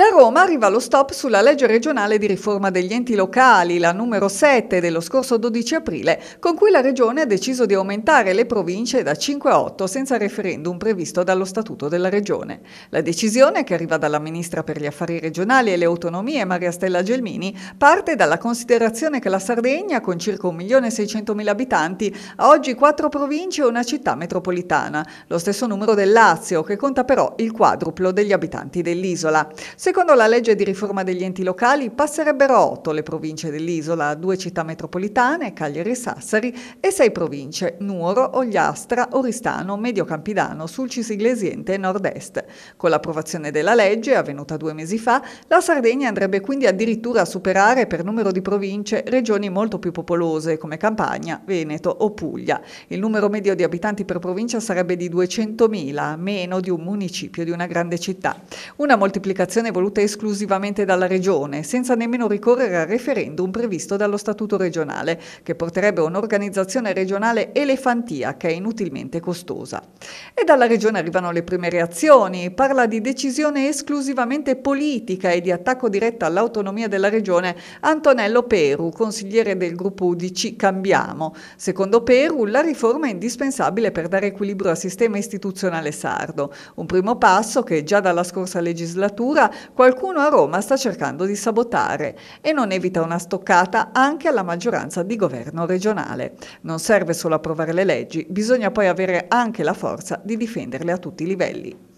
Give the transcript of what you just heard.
Da Roma arriva lo stop sulla legge regionale di riforma degli enti locali, la numero 7 dello scorso 12 aprile, con cui la Regione ha deciso di aumentare le province da 5 a 8 senza referendum previsto dallo Statuto della Regione. La decisione, che arriva dalla Ministra per gli Affari Regionali e le Autonomie Maria Stella Gelmini, parte dalla considerazione che la Sardegna, con circa 1.600.000 abitanti, ha oggi 4 province e una città metropolitana, lo stesso numero del Lazio, che conta però il quadruplo degli abitanti dell'isola. Secondo la legge di riforma degli enti locali passerebbero a 8 le province dell'isola, 2 città metropolitane, Cagliari e Sassari, e 6 province, Nuoro, Ogliastra, Oristano, Medio Campidano, Sulcis Iglesiente e Nord-Est. Con l'approvazione della legge, avvenuta due mesi fa, la Sardegna andrebbe quindi addirittura a superare per numero di province regioni molto più popolose come Campania, Veneto o Puglia. Il numero medio di abitanti per provincia sarebbe di 200.000, meno di un municipio di una grande città. Una moltiplicazione evolutiva voluta esclusivamente dalla Regione, senza nemmeno ricorrere al referendum previsto dallo Statuto regionale, che porterebbe a un'organizzazione regionale elefantia che è inutilmente costosa. E dalla Regione arrivano le prime reazioni, parla di decisione esclusivamente politica e di attacco diretto all'autonomia della Regione Antonello Peru, consigliere del gruppo UDC Cambiamo. Secondo Peru la riforma è indispensabile per dare equilibrio al sistema istituzionale sardo, un primo passo che già dalla scorsa legislatura Qualcuno a Roma sta cercando di sabotare e non evita una stoccata anche alla maggioranza di governo regionale. Non serve solo approvare le leggi, bisogna poi avere anche la forza di difenderle a tutti i livelli.